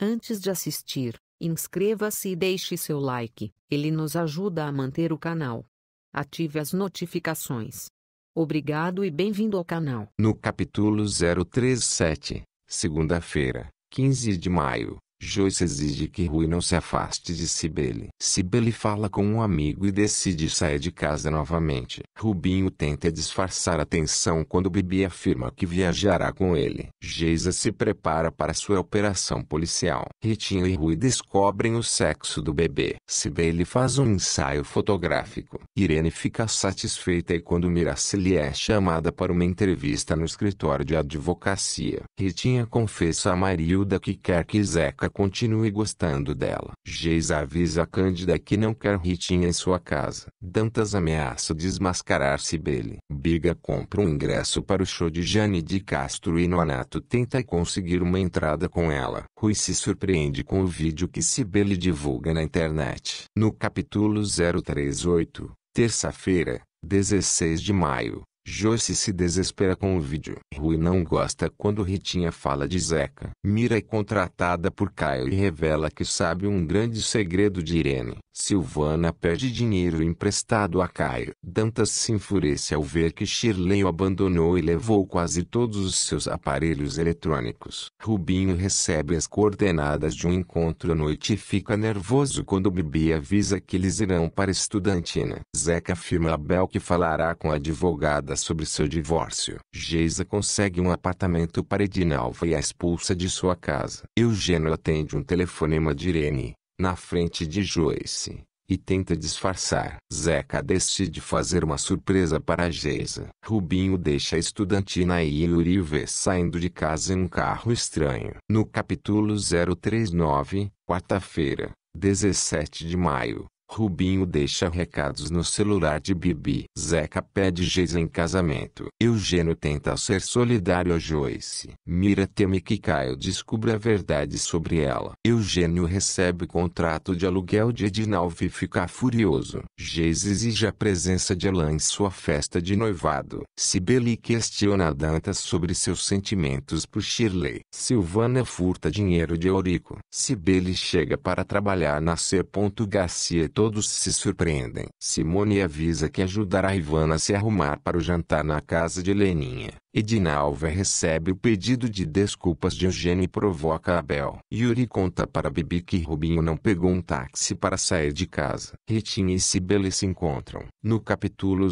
Antes de assistir, inscreva-se e deixe seu like, ele nos ajuda a manter o canal. Ative as notificações. Obrigado e bem-vindo ao canal. No capítulo 037, segunda-feira, 15 de maio, Joyce exige que Rui não se afaste de Sibele. Sibele fala com um amigo e decide sair de casa novamente. Rubinho tenta disfarçar a tensão quando Bibi afirma que viajará com ele. Geisa se prepara para sua operação policial. Ritinho e Rui descobrem o sexo do bebê. Sibele faz um ensaio fotográfico. Irene fica satisfeita e quando Miraceli é chamada para uma entrevista no escritório de advocacia, Ritinha confessa a Marilda que quer que Zeca continue gostando dela. Geisa avisa Cândida que não quer Ritinha em sua casa. Dantas ameaça desmascarar Cibele. Biga compra um ingresso para o show de Jane de Castro e Nonato tenta conseguir uma entrada com ela. Rui se surpreende com o vídeo que Cibele divulga na internet. No capítulo 038, terça-feira, 16 de maio, Josi se desespera com o vídeo. Rui não gosta quando Ritinha fala de Zeca. Mira é contratada por Caio e revela que sabe um grande segredo de Irene. Silvana pede dinheiro emprestado a Caio. Dantas se enfurece ao ver que Shirley o abandonou e levou quase todos os seus aparelhos eletrônicos. Rubinho recebe as coordenadas de um encontro à noite e fica nervoso quando Bibi avisa que eles irão para Estudantina. Zeca afirma a Bel que falará com a advogada sobre seu divórcio. Geisa consegue um apartamento para Edinalva e a expulsa de sua casa. Eugênio atende um telefonema de Irene na frente de Joyce, e tenta disfarçar. Zeca decide fazer uma surpresa para Geisa. Rubinho deixa a estudantina e Yuri vê saindo de casa em um carro estranho. No capítulo 039, quarta-feira, 17 de maio, Rubinho deixa recados no celular de Bibi. Zeca pede Geis em casamento. Eugênio tenta ser solidário a Joyce. Mira teme que Caio descubra a verdade sobre ela. Eugênio recebe contrato de aluguel de Edinalva e fica furioso. Geis exige a presença de Elan em sua festa de noivado. Sibeli questiona Dantas sobre seus sentimentos por Shirley. Silvana furta dinheiro de Eurico. Sibeli chega para trabalhar na C. Garcia todos se surpreendem. Simone avisa que ajudará Ivana a se arrumar para o jantar na casa de Leninha. Edinalva recebe o pedido de desculpas de Eugênio e provoca Abel. Yuri conta para Bibi que Rubinho não pegou um táxi para sair de casa. Ritinha e Cibele se encontram. No capítulo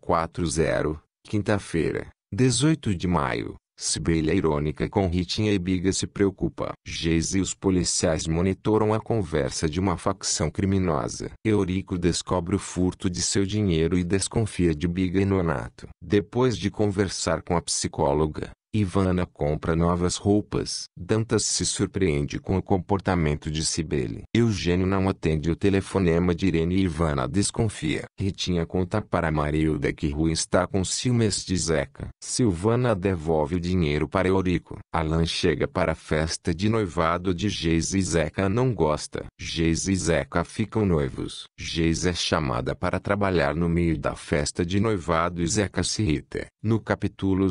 040, quinta-feira, 18 de maio. Sibeli é irônica com Ritinha e Biga se preocupa. Geis e os policiais monitoram a conversa de uma facção criminosa. Eurico descobre o furto de seu dinheiro e desconfia de Biga e Nonato. Depois de conversar com a psicóloga, Ivana compra novas roupas. Dantas se surpreende com o comportamento de Cibele. Eugênio não atende o telefonema de Irene e Ivana desconfia. Ritinha conta para Marilda que Rui está com ciúmes de Zeca. Silvana devolve o dinheiro para Eurico. Alan chega para a festa de noivado de Geis e Zeca não gosta. Geis e Zeca ficam noivos. Geis é chamada para trabalhar no meio da festa de noivado e Zeca se irrita. No capítulo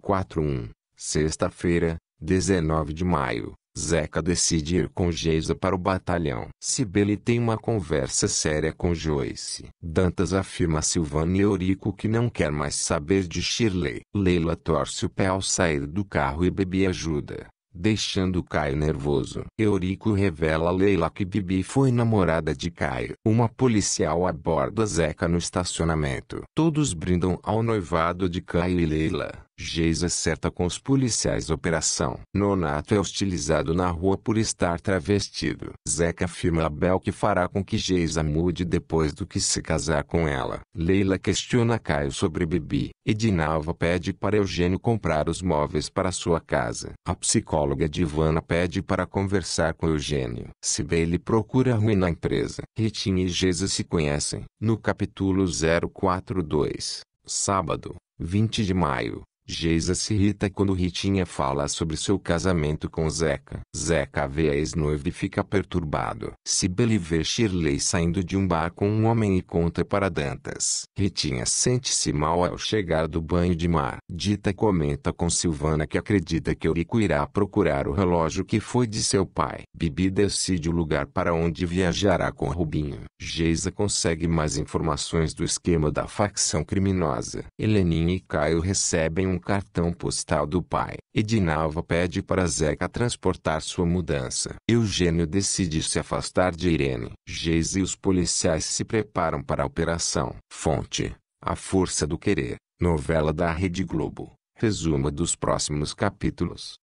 041 Sexta-feira, 19 de maio, Zeca decide ir com Geisa para o batalhão. Sibeli tem uma conversa séria com Joyce. Dantas afirma a Silvana e Eurico que não quer mais saber de Shirley. Leila torce o pé ao sair do carro e Bibi ajuda, deixando Caio nervoso. Eurico revela a Leila que Bibi foi namorada de Caio. Uma policial aborda Zeca no estacionamento. Todos brindam ao noivado de Caio e Leila. Geisa acerta com os policiais operação. Nonato é hostilizado na rua por estar travestido. Zeca afirma a Bel que fará com que Geisa mude depois do que se casar com ela. Leila questiona Caio sobre Bibi. Edinalva pede para Eugênio comprar os móveis para sua casa. A psicóloga Divana pede para conversar com Eugênio. Sibeli procura ruim na empresa. Ritinha e Geisa se conhecem. No capítulo 042, sábado, 20 de maio. Geisa se irrita quando Ritinha fala sobre seu casamento com Zeca. Zeca vê a ex-noiva e fica perturbado. Sibeli vê Shirley saindo de um bar com um homem e conta para Dantas. Ritinha sente-se mal ao chegar do banho de mar. Dita comenta com Silvana que acredita que Eurico irá procurar o relógio que foi de seu pai. Bibi decide o lugar para onde viajará com Rubinho. Geisa consegue mais informações do esquema da facção criminosa. Heleninha e Caio recebem um cartão postal do pai. Edinalva pede para Zeca transportar sua mudança. Eugênio decide se afastar de Irene. Geis e os policiais se preparam para a operação. Fonte: A Força do Querer. Novela da Rede Globo. Resumo dos próximos capítulos.